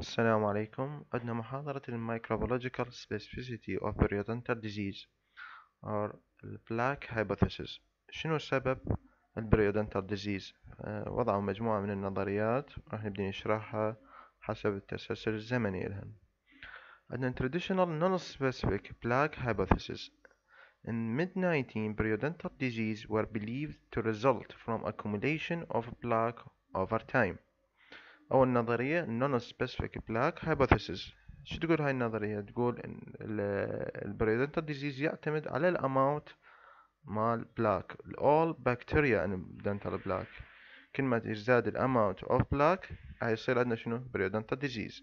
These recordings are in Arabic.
السلام عليكم عندنا محاضرة الميكروبولوجيكال specificity of periodontal disease or البلاك hypothesis شنو سبب البريودنتال ديزيز وضعوا مجموعة من النظريات راح نبدي نشرحها حسب التسلسل الزمني لها عندنا traditional non-specific بلاك hypothesis In mid-19, periodontal disease were believed to result from accumulation of plaque over time. أو النظرية non specific بلاك hypothesis شو تقول هاي النظرية تقول ان البريدنتال ديزيز يعتمد على الأماونت مال بلاك all bacteria in dental بلاك كل ما يزداد الأماونت of plaque هيصير عندنا شنو periodontal disease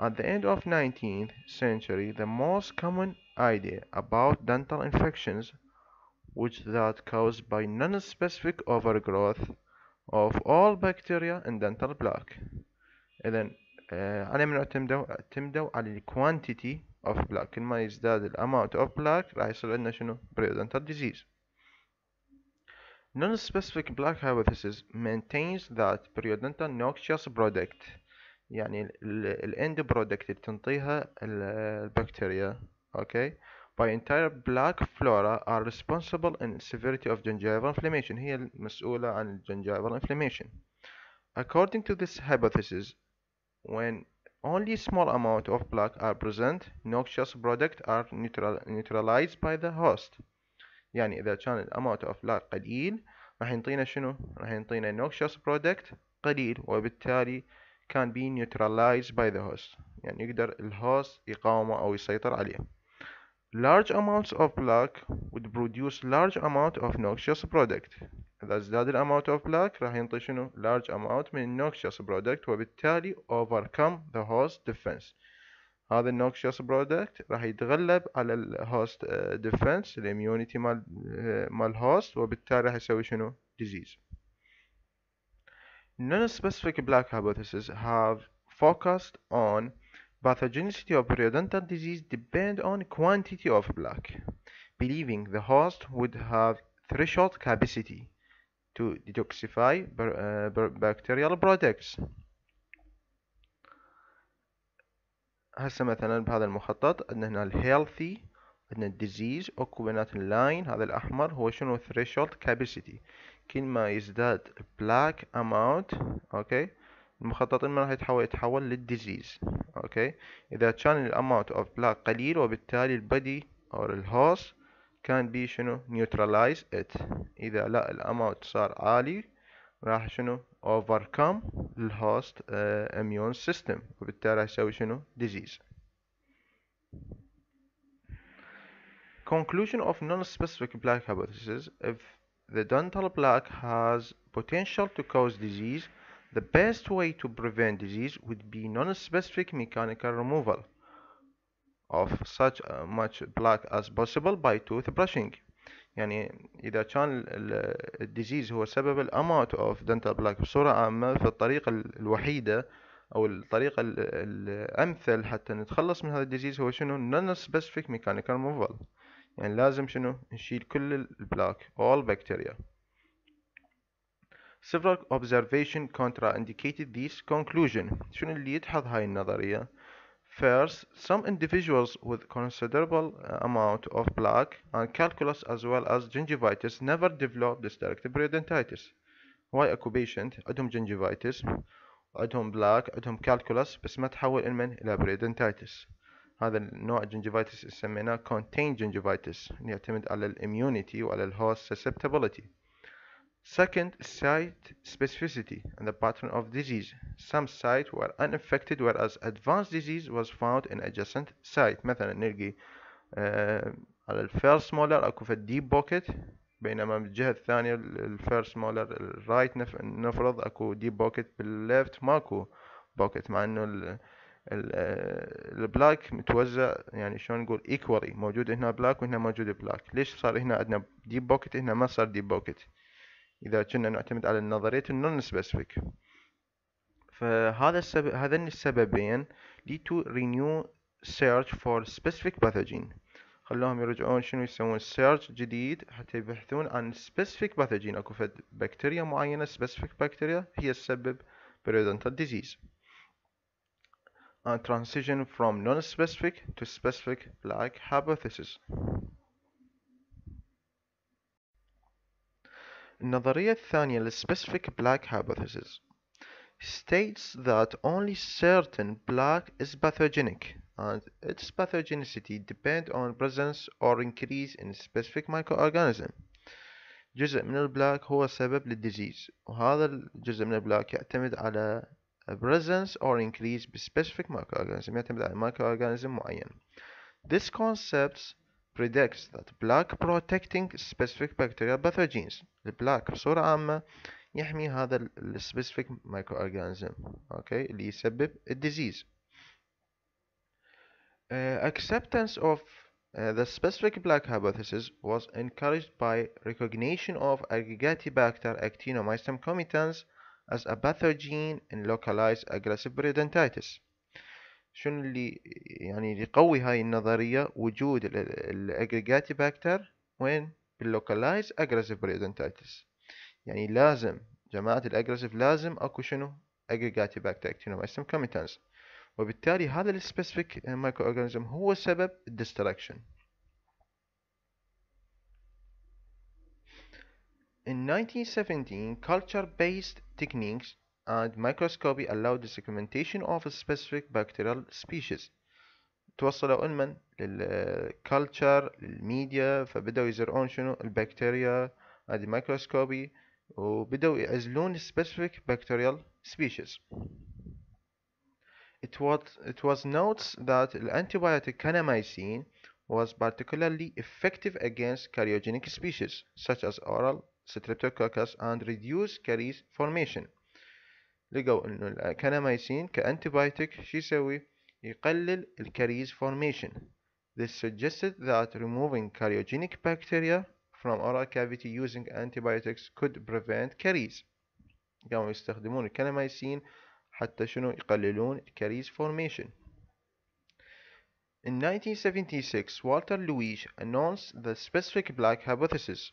At the end of 19th century, the most common idea about dental infections was that caused by non-specific overgrowth of all bacteria in dental plaque إذا آه على من اعتمدوا؟ اعتمدوا على quantity of plaque كل ما يزداد ال amount of plaque راح يصير عندنا شنو periodontal disease Non-specific plaque hypothesis maintains that periodontal noxious product يعني ال end product اللي تنطيها البكتيريا اوكي okay. by entire black flora are responsible in severity of gingival inflammation هي المسؤولة عن gingival inflammation according to this hypothesis when only small amount of plaque are present noxious product are neutral, neutralized by the host يعني إذا كان الأماونت of لاك قليل راح ينطينا شنو؟ راح ينطينا noxious product قليل وبالتالي can be neutralized by the host يعني يقدر الهوست يقاومه أو يسيطر عليه Large amounts of plaque would produce large amount of noxious product إذا ازداد amount of plaque large amount من noxious product will وبالتالي overcome the host defense هذا النوكشيوس برودكت راح يتغلب على الهوست ديفنس الاميونيتي مال مال الهوست وبالتالي راح يسوي شنو disease non specific black hypotheses have focused on Pathogenicity of periodontal disease depend on quantity of plaque, believing the host would have threshold capacity to detoxify bacterial products. هسه مثلا بهذا المخطط عندنا هنا الهيلثي عندنا الديزيز اكو بنات اللاين هذا الاحمر هو شنو ثريشولد كاباسيتي كل ما يزداد بلاك اماونت اوكي المخططين ما راح يتحول يتحول للديزيز اوكي اذا كان الاماونت اوف بلاك قليل وبالتالي البدي او الهوس كان بي شنو نيوترلايز ات اذا لا الاماونت صار عالي راح شنو اوفركم الهوست اميون سيستم وبالتالي راح يسوي شنو ديزيز Conclusion of non-specific plaque hypothesis if the dental plaque has potential to cause disease The best way to prevent disease would be non-specific mechanical removal of such much plaque as possible by toothbrushing يعني إذا كان disease هو سبب amount of dental plaque بصورة عامة فالطريقة الوحيدة أو الطريقة الأمثل حتى نتخلص من هذا الديزيز هو شنو non-specific mechanical removal يعني لازم شنو نشيل كل البلاك all bacteria Several observation contraindicated this conclusion. شنو اللي يدحض هاي النظرية؟ First, some individuals with considerable amount of plaque and calculus as well as gingivitis never developed this direct periodontitis. Why a patient عندهم gingivitis عندهم plaque عندهم calculus بس ما تحول المن الى periodontitis. هذا النوع gingivitis سميناه contained gingivitis يعتمد immunity الاميونيتي وعلى host susceptibility. Second, site specificity and the pattern of disease. Some sites were unaffected whereas advanced disease was found in adjacent site. مثلا نلقي آه، على الفيرست مولر اكو في الديب بوكيت بينما من الجهة الثانية الفيرست مولر الرايت نفرض اكو ديب بوكيت بالليفت ماكو بوكيت مع انه آه، البلاك متوزع يعني شلون نقول ايكوالي موجود هنا بلاك وهنا موجود بلاك ليش صار هنا عندنا ديب بوكيت هنا ما صار ديب بوكيت إذا كنا نعتمد على نظرية النونس بسبك فهذا السبب هذين السببين lead to renew search for specific pathogen خلوهم يرجعون شنو يسوون search جديد حتى يبحثون عن specific pathogen اكو فد بكتيريا معينة specific بكتيريا هي تسبب periodontal disease and transition from non-specific to specific like hypothesis النظرية الثانية specific black hypothesis states that only certain black is pathogenic and its pathogenicity depends on presence or increase in specific microorganism جزء من البلاك هو سبب للديزيز وهذا الجزء من البلاك يعتمد على presence or increase بspecific microorganism يعتمد على microorganism معين This concept predicts that black protecting specific bacterial pathogens البلاك بصورة عامة يحمي هذا السبيسيفيك مايكرو اورجانيزم اوكي اللي يسبب الديزيز uh, acceptance of Uh, the specific black hypothesis was encouraged by recognition of Aggregatibacter actinomycin comitans as a pathogen in localized aggressive periodontitis. شنو اللي يعني اللي يقوي هاي النظرية وجود الأجريجاتي باكتر وين باللوكالايز اجريسيف بريودنتايتس يعني لازم جماعة الاجريسيف لازم اكو شنو اجريجاتي باكتر اكتينومايسم كوميتانس وبالتالي هذا السبيسيفيك مايكرو اورجانيزم هو سبب الدستركشن In 1917, culture-based techniques and microscopy allowed the segmentation of a specific bacterial species. توصلوا لمن للكالتشر للميديا فبدأوا يزرعون شنو البكتيريا هذه مايكروسكوبي وبدأوا يعزلون specific bacterial species It was, it was notes that the antibiotic kanamycin was particularly effective against cariogenic species such as oral streptococcus and reduced caries formation لقوا انه الكنامايسين كانتي شو يسوي يقلل الكاريز فورميشن this suggested that removing cariogenic bacteria from oral cavity using antibiotics could prevent caries كانوا يستخدمون الكلاميسين حتى شنو يقللون caries formation In 1976 Walter لويش announced the specific black hypothesis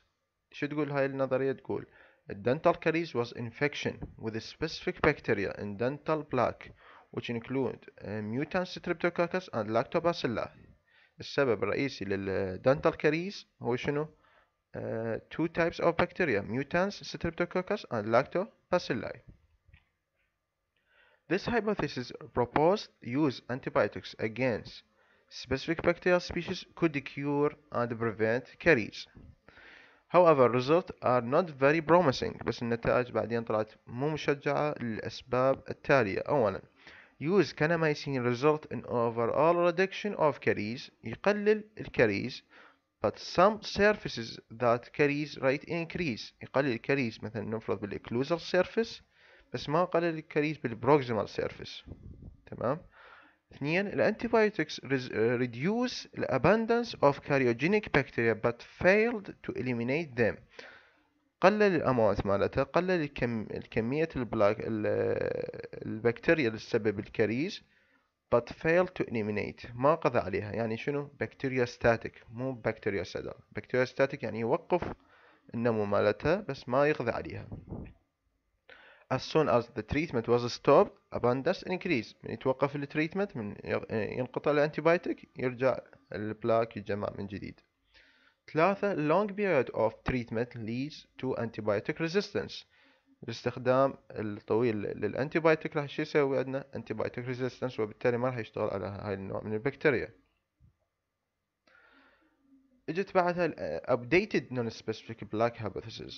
شو تقول هاي النظرية تقول dental caries was infection with a specific bacteria in dental plaque which include uh, mutant streptococcus and lactobacillus السبب الرئيسي للدنتال كاريز هو شنو؟ تو تايبس اوف بكتيريا ميوتانس mutants streptococcus لاكتو lactobacilli this hypothesis proposed use antibiotics against specific bacterial species could cure and prevent caries however results are not very promising بس النتائج بعدين طلعت مو مشجعة للأسباب التالية أولا use kanamycin result in overall reduction of caries يقلل الكاريز but some surfaces that caries rate increase يقلل الكاريز مثلا نفرض بالإكلوزر surface بس ما قلل الكاريز بالبروكسيمال surface تمام اثنين antibiotics reduce the abundance of cariogenic bacteria but failed to eliminate them قلل الأموات مالتها قلل الكمية البلاك البكتيريا تسبب الكريز but failed to eliminate ما قضى عليها يعني شنو بكتيريا ستاتيك مو بكتيريا سدر بكتيريا ستاتيك يعني يوقف النمو مالتها بس ما يقضي عليها as soon as the treatment was stopped abundance increase من يتوقف التريتمنت من ينقطع الانتيبايتك يرجع البلاك يتجمع من جديد ثلاثة long period of treatment leads to antibiotic resistance الاستخدام الطويل للانتيبايتيك راح شو يسوي عندنا antibiotic resistance وبالتالي ما راح يشتغل على هاي النوع من البكتيريا اجت بعدها updated non-specific black hypothesis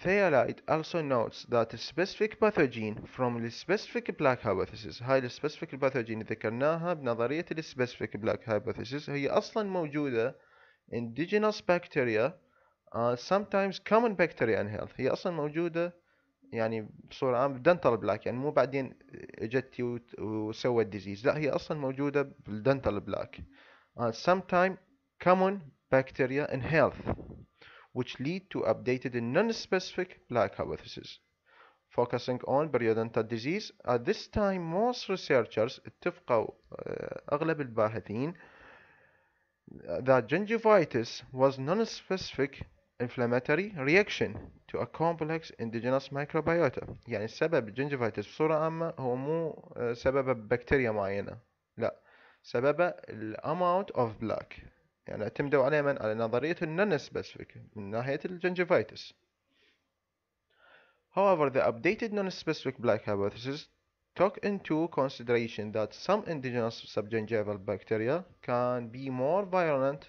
Thiolite also notes that a specific pathogen from the specific black hypothesis هاي ال specific pathogen ذكرناها بنظرية ال specific black hypothesis هي أصلا موجودة indigenous bacteria, uh, sometimes common bacteria in health هي اصلا موجوده يعني بصوره عامه بالدنتال بلاك يعني مو بعدين اجت وسوت ديزيز لا هي اصلا موجوده بالدنتال بلاك uh, sometimes common bacteria in health which lead to updated and non-specific black hypothesis focusing on periodontal disease at this time most researchers اتفقوا uh، اغلب الباحثين uh, that gingivitis was non-specific inflammatory reaction to a complex indigenous microbiota يعني سبب الجنجفيتس بصورة عامة هو مو سبب بكتيريا معينة لا سبب amount of black. يعني اعتمدوا عليه من على نظرية non-specific من ناحية الجنجفيتس However, the updated non-specific black hypothesis took into consideration that some indigenous subgingival bacteria can be more virulent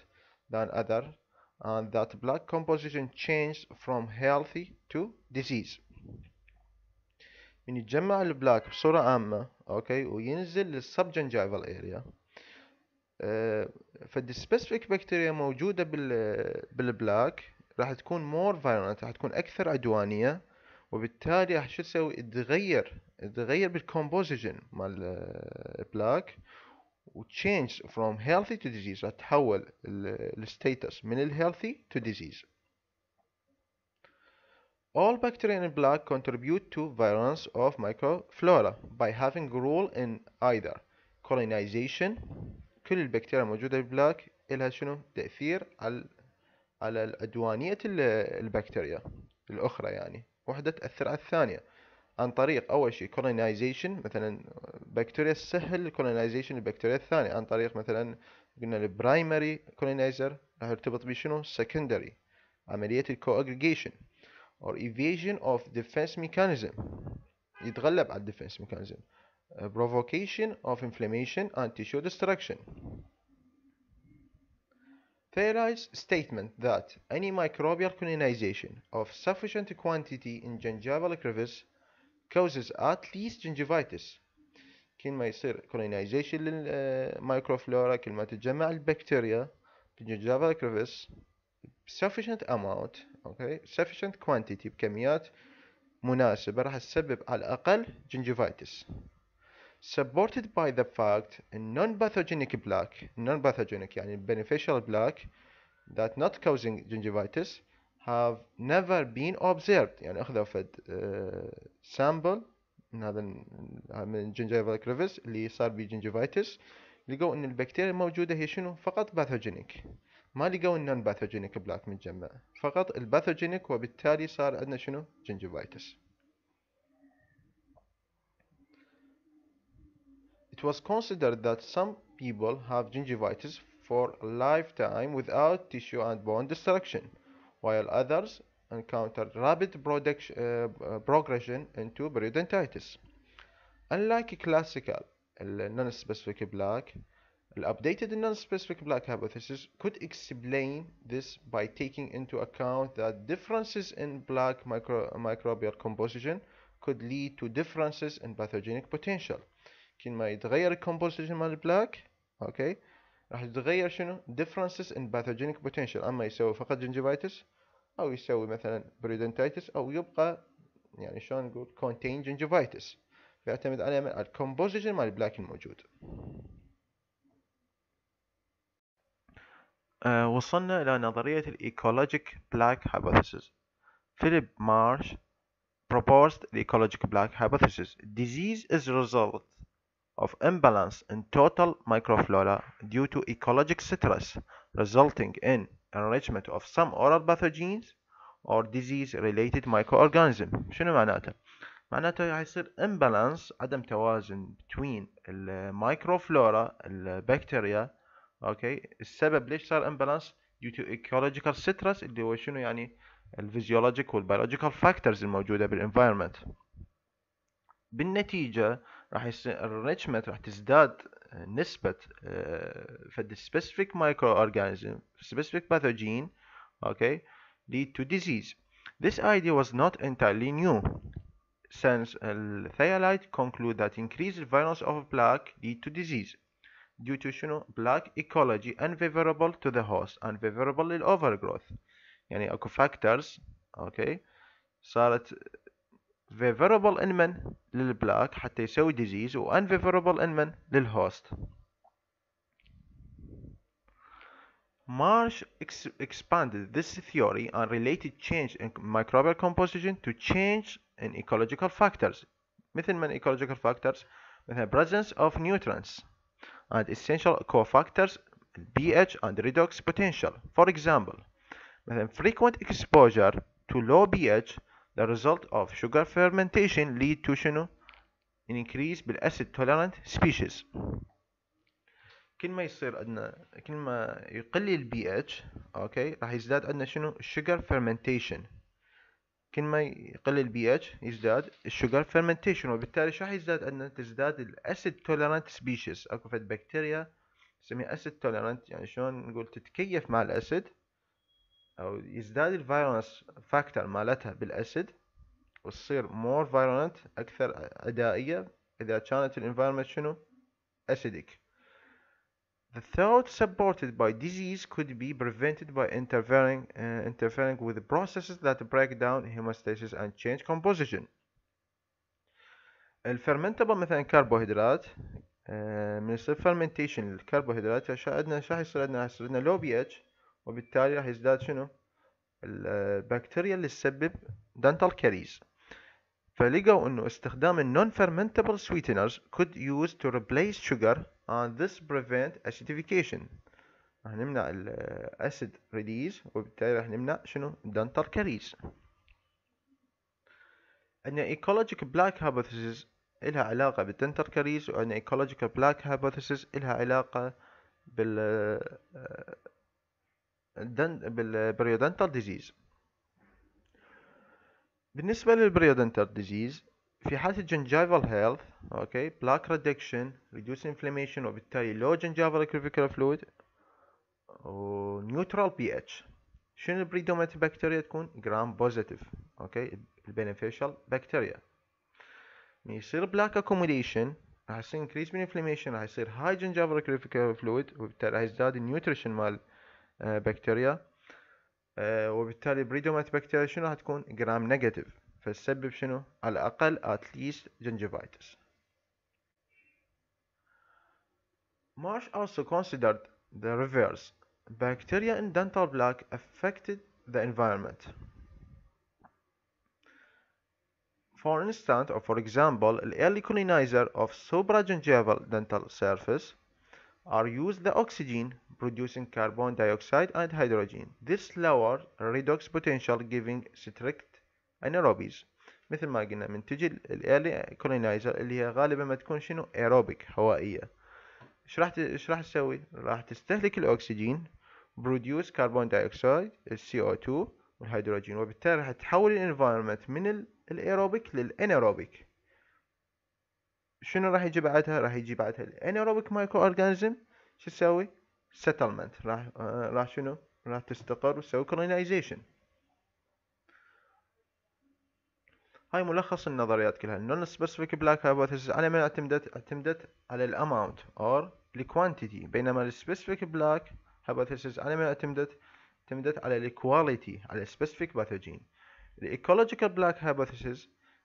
than other and that blood composition changed from healthy to disease من بنتجمع البلاك بصورة عامة اوكي وينزل للسبجنجايفال اريا فالسبيسيفيك بكتيريا موجودة بالبلاك راح تكون مور فايرنت راح تكون اكثر عدوانية وبالتالي شو تسوي تغير تغير بالكومبوزيشن مال البلاك وتشينج فروم هيلثي تو ديزيز راح تحول الستيتس من الهيلثي تو ديزيز All bacteria in black contribute to virulence of microflora by having a role in either colonization كل البكتيريا الموجودة بالبلاك إلها شنو تأثير على على أدوانية البكتيريا الأخرى يعني وحدة تأثر على الثانية عن طريق أول شيء colonization مثلا بكتيريا تسهل colonization البكتيريا الثانية عن طريق مثلا قلنا البرايمري colonizer راح يرتبط بشنو secondary عملية coaggregation or evasion of defense mechanism يتغلب على defense mechanism provocation of inflammation and tissue destruction Ferai's statement that any microbial colonization of sufficient quantity in gingival crevice causes at least gingivitis كل ما يصير colonization للمايكروفلورا كل ما bacteria البكتيريا gingival crevice sufficient amount okay sufficient quantity بكميات مناسبة راح تسبب على الأقل gingivitis supported by the fact non-pathogenic black non-pathogenic يعني beneficial black that not causing gingivitis have never been observed يعني أخذوا فد uh, sample من هذا من جنجيفال كريفس اللي صار بيه جنجيفايتس لقوا ان البكتيريا الموجودة هي شنو فقط باثوجينيك ما لقوا النون باثوجينيك بلاك متجمع فقط الباثوجينيك وبالتالي صار عندنا شنو جنجيفايتس It was considered that some people have gingivitis for a lifetime without tissue and bone destruction, while others encounter rapid uh, uh, progression into periodontitis. Unlike classical uh, non-specific black, the updated non-specific black hypothesis could explain this by taking into account that differences in black micro microbial composition could lead to differences in pathogenic potential. كل ما يتغير الكومبوزيشن مال البلاك اوكي راح يتغير شنو differences in pathogenic potential اما يسوي فقط جنجيفايتس او يسوي مثلا بريدنتايتس او يبقى يعني شلون نقول contain جنجيفايتس يعتمد على الكومبوزيشن مال البلاك الموجود أه وصلنا إلى نظرية الإيكولوجيك بلاك هايبوثيسيس فيليب مارش proposed the ecological black hypothesis disease is a result of imbalance in total microflora due to ecologic stress resulting in enrichment of some oral pathogens or disease related microorganism شنو معناته معناته هيصير imbalance عدم توازن between المايكروفلورا البكتيريا اوكي السبب ليش صار imbalance due to ecological stress اللي هو شنو يعني physiological الفيزيولوجيك biological factors الموجودة بالانفايرمنت بالنتيجة راح يصير الريتشمنت راح تزداد نسبة فد specific micro specific pathogen okay lead to disease this idea was not entirely new since Thiolite conclude that increased virulence of plaque lead to disease due to شنو plaque ecology unfavorable to the host unfavorable للovergrowth يعني اكو factors okay صارت favorable انمن للبلاك حتى يسوي disease و unfavorable انمن للهوست Marsh ex expanded this theory on related change in microbial composition to change in ecological factors مثل من ecological factors مثل presence of nutrients and essential cofactors pH and redox potential for example مثل frequent exposure to low pH The result of sugar fermentation lead to شنو؟ An increase بالacid tolerant species. كل ما يصير عندنا كل ما يقل ال pH اوكي راح يزداد عندنا شنو؟ sugar fermentation. كل ما يقل ال pH يزداد sugar fermentation وبالتالي شو راح يزداد عندنا؟ تزداد acid tolerant species اكو فد بكتيريا نسميها acid tolerant يعني شلون نقول تتكيف مع الاسيد او يزداد الفيروس فاكتور مالتها بالاسيد وتصير مور فيرونت اكثر عدائيه اذا كانت الانفايرمنت شنو acidic The thought supported by disease could be prevented by interfering, uh, interfering with the processes that break down hemostasis and change composition. الفرمنتبل مثلا كربوهيدرات uh, من يصير fermentation الكربوهيدرات عندنا شو يصير عندنا؟ راح يصير عندنا low pH وبالتالي راح يزداد شنو البكتيريا اللي تسبب دنتال كاريز فلقوا انه استخدام النون fermentable sweeteners could use to replace sugar and this prevent acidification راح نمنع الاسيد ريليز وبالتالي راح نمنع شنو دنتال كاريز ان ايكولوجيك بلاك هايبوثيسيس إلها علاقة بالدنتال كاريز وان ايكولوجيك بلاك هايبوثيسيس إلها علاقة بال بالبريودنتال ديزيز بالنسبة للبريودنتال ديزيز في حالة الجنجيفال هيلث اوكي بلاك ريدكشن ريدوس انفلاميشن وبالتالي لو جنجيفال كريفيكال فلويد ونيوترال بي اتش شنو البريدومينت بكتيريا تكون جرام بوزيتيف اوكي البينيفيشال بكتيريا يصير بلاك اكوموديشن راح يصير انكريز بالانفلاميشن راح يصير هاي جنجيفال كريفيكال فلويد وبالتالي راح يزداد النيوتريشن مال بكتيريا وبالتالي بريدومات بكتيريا شنو هتكون جرام نيجاتيف فتسبب شنو على الاقل اتليست جنجيفايتس Marsh also considered the reverse. Bacteria in dental plaque affected the environment. For instance, or for example, the early colonizer of supragingival dental surface are used the oxygen producing carbon dioxide and hydrogen. This lower redox potential giving strict anaerobies مثل ما قلنا من تجي الايرلي كولينايزر اللي هي غالبا ما تكون شنو ايروبيك هوائيه ايش راح ايش راح تسوي راح تستهلك الاكسجين بروديوس كربون دايوكسيد السي او 2 والهيدروجين وبالتالي راح تحول الانفايرمنت من الايروبيك للانيروبيك شنو راح يجي بعدها راح يجي بعدها الانيروبيك مايكرو اورجانزم شو تسوي سيتلمنت راح راح شنو راح تستقر وتسوي colonization هاي ملخص النظريات كلها النون سبيسيفيك بلاك hypothesis على من اعتمدت اعتمدت على الاماونت اور الكوانتيتي بينما السبيسيفيك بلاك hypothesis على من اعتمدت اعتمدت على الكواليتي على السبيسيفيك باثوجين الايكولوجيكال بلاك hypothesis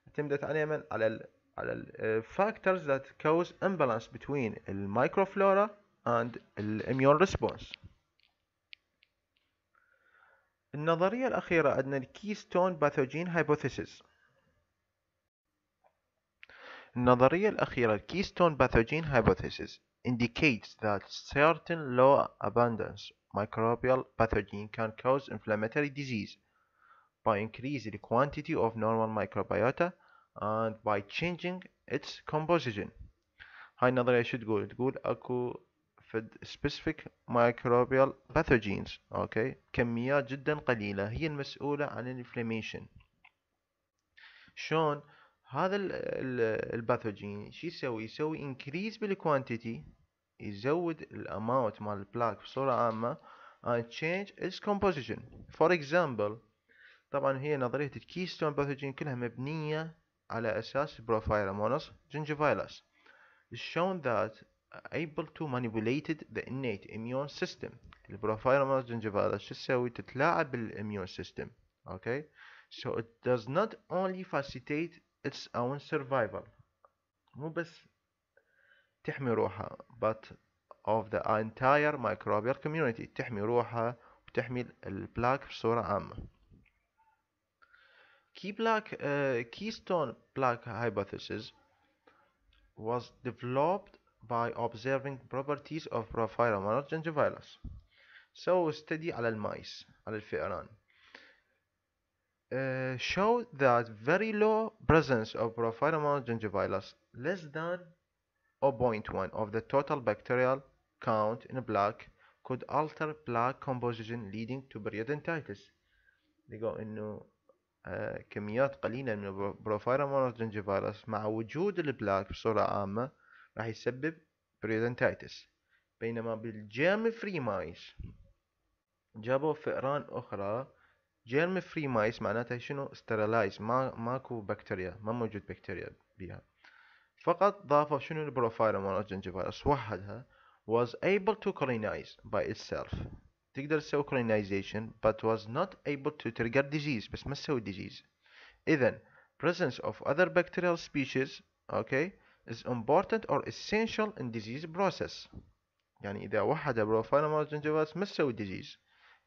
اعتمدت على من على الـ على الفاكتورز ذات كوز امبالانس between المايكروفلورا and immune response النظرية الأخيرة عندنا Hypothesis. باثوجين هايبوثيسيس النظرية الأخيرة Keystone Pathogen Hypothesis, indicates that certain low abundance microbial pathogen can cause inflammatory disease by increasing the quantity of normal microbiota and by changing its composition هاي النظرية شو تقول؟ تقول اكو فد سبيسيفيك مايكروبيال باثوجينز اوكي كميات جدا قليلة هي المسؤولة عن الانفلاميشن شلون هذا الباثوجين شو يسوي يسوي انكريز بالكوانتيتي يزود الاماونت مال البلاك بصورة عامة and change its composition for example طبعا هي نظرية الكيستون باثوجين كلها مبنية على اساس بروفايلومونس جنجفايلس shown that able to manipulate the innate immune system البروفايرا مال جنجفالا شو تسوي تتلاعب بالاميون system okay so it does not only facilitate its own survival مو بس تحمي روحها but of the entire microbial community تحمي روحها وتحمي البلاك بصورة عامة key black uh, keystone plaque hypothesis was developed by observing properties of Porphyra gingivilis so study على المايس على الفئران uh, show that very low presence of Porphyra gingivilis less than 0.1 of the total bacterial count in black could alter plaque composition leading to periodontitis They لقوا انه uh, كميات قليلة من بروفايرا مونوس جنجيفايروس مع وجود البلاك بصورة عامة راح يسبب بريودنتايتس بينما بالجيرم فري مايس جابوا فئران اخرى جيرم فري مايس معناتها شنو ستيرلايز ما ماكو بكتيريا ما موجود بكتيريا بيها فقط ضافوا شنو البروفايل مال الجنجفيرس وحدها was able to colonize by itself تقدر تسوي colonization but was not able to trigger disease بس ما تسوي disease اذا presence of other bacterial species okay is important or essential in disease process يعني إذا وحد بروفاينومال جنجيفاس ما تسوي ديزيز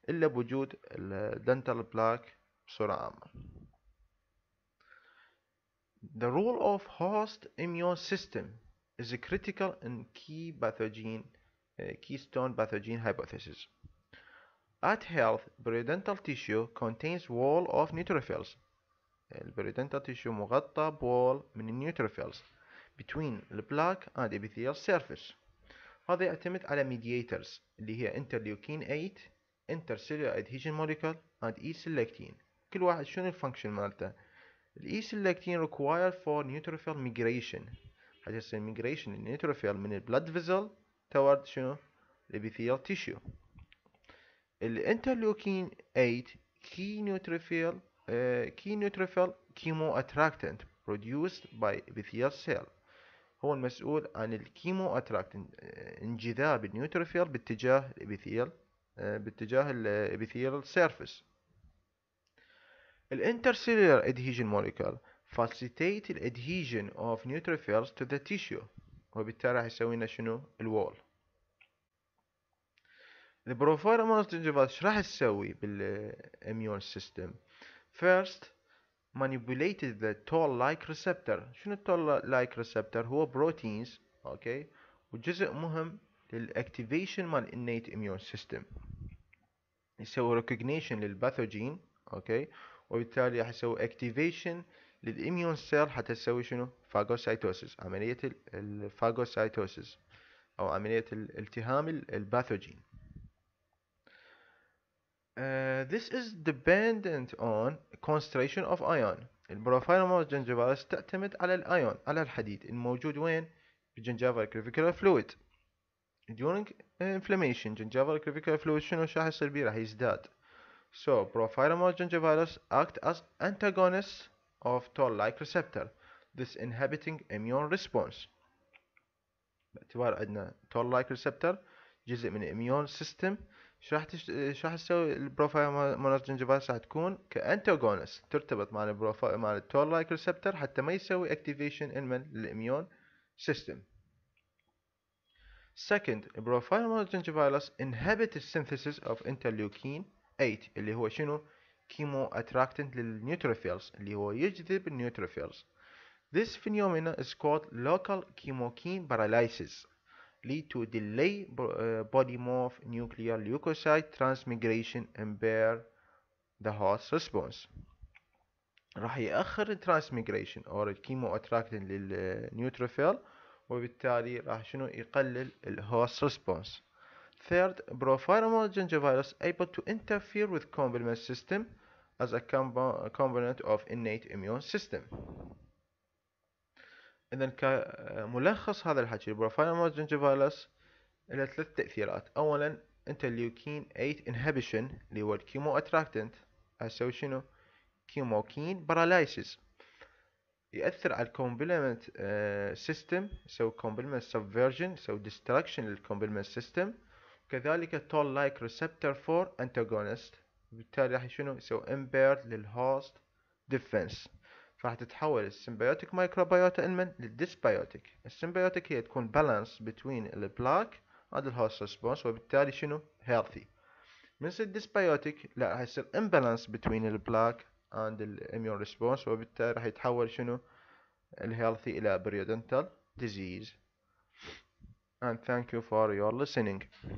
إلا بوجود الدنتال بلاك بصورة عامة The role of host immune system is critical in key pathogen uh, keystone pathogen hypothesis. At health, periodontal tissue contains wall of neutrophils. Eh, the البريدنتال tissue مغطى بول من neutrophils. between البلاك and epithelial surface هذا يعتمد على mediators اللي هي interleukin 8 intercellular adhesion molecule and E-selectin كل واحد شنو الفانكشن مالته e e-selectin required for neutrophil migration حتى يصير migration neutrophil من blood vessel toward شنو الابيثيال تيشيو الانترلوكين 8 key neutrophil uh, key neutrophil chemo attractant produced by epithelial cell هو المسؤول عن الكيمو اتراكت انجذاب النيوتروفيل باتجاه الابيثيل آه، باتجاه الابيثيل سيرفيس الانترسيلولار ادهيجن موليكول فاسيتيت الادهيجن اوف نيوتروفيلز تو ذا تيشو وبالتالي راح يسوي لنا شنو الوول البروفايل البروفايرمونز gingivitis راح تسوي بالاميون سيستم فيرست manipulated the toll like receptor شنو toll-like receptor هو proteins اوكي وجزء مهم للاكتيفيشن مال innate immune system يسوي recognition للباثوجين اوكي وبالتالي راح يسوي activation للاميون سيل حتى تسوي شنو فاجوسايتوسيس عملية الفاجوسايتوسيس او عملية التهام الباثوجين Uh, this is dependent on concentration of ion البروفايروموز جنجيفالس تعتمد على الايون على الحديد الموجود وين بالجنجافال كريفيكولار فلويد during inflammation جنجافال كريفيكولار فلويد شنو راح يصير بيه راح يزداد so بروفايروموز جنجيفالس act as antagonists of toll like receptor this inhibiting immune response باعتبار عندنا toll like receptor جزء من immune system ايش راح تش... ايش راح تسوي البروفايل مال الجنجفايس راح تكون كانتاغونست ترتبط مع البروفايل مع التول لايك ريسبتر حتى ما يسوي اكتيفيشن ان من الاميون سيستم Second, البروفايل مال الجنجفايلس inhibit the synthesis of interleukin 8 اللي هو شنو كيمو اتراكتنت للنيوتروفيلز اللي هو يجذب النيوتروفيلز This phenomenon is called local chemokine paralysis lead to delay body morph nuclear leukocyte transmigration impair the host response راح يأخر الترانسميجريشن chemo الكيمو اتراكتن للنيوتروفيل وبالتالي راح شنو يقلل الهوست ريسبونس Third, prophyromal gingivitis able to interfere with complement system as a component of innate immune system. اذا كملخص هذا الحكي البروفايلوماز جنجيفالس الى ثلاث تاثيرات اولا انت الليوكين 8 انهبيشن اللي هو الكيمو اتراكتنت اسوي شنو كيموكين باراليسيس يأثر على الكومبلمنت آه، سيستم يسوي كومبلمنت سبفيرجن يسوي ديستركشن للكومبلمنت سيستم كذلك تول لايك ريسبتر فور انتاغونست بالتالي راح شنو يسوي امبيرد للهوست ديفنس راح تتحول السيمبيوتيك مايكروبيوتا انمن للديسبيوتيك السيمبيوتيك هي تكون بالانس بين البلاك اند الهوست ريسبونس وبالتالي شنو هيلثي من الديسبيوتيك لا راح يصير امبالانس بين البلاك اند الاميون ريسبونس وبالتالي راح يتحول شنو الهيلثي الى بريودنتال ديزيز and thank you for your listening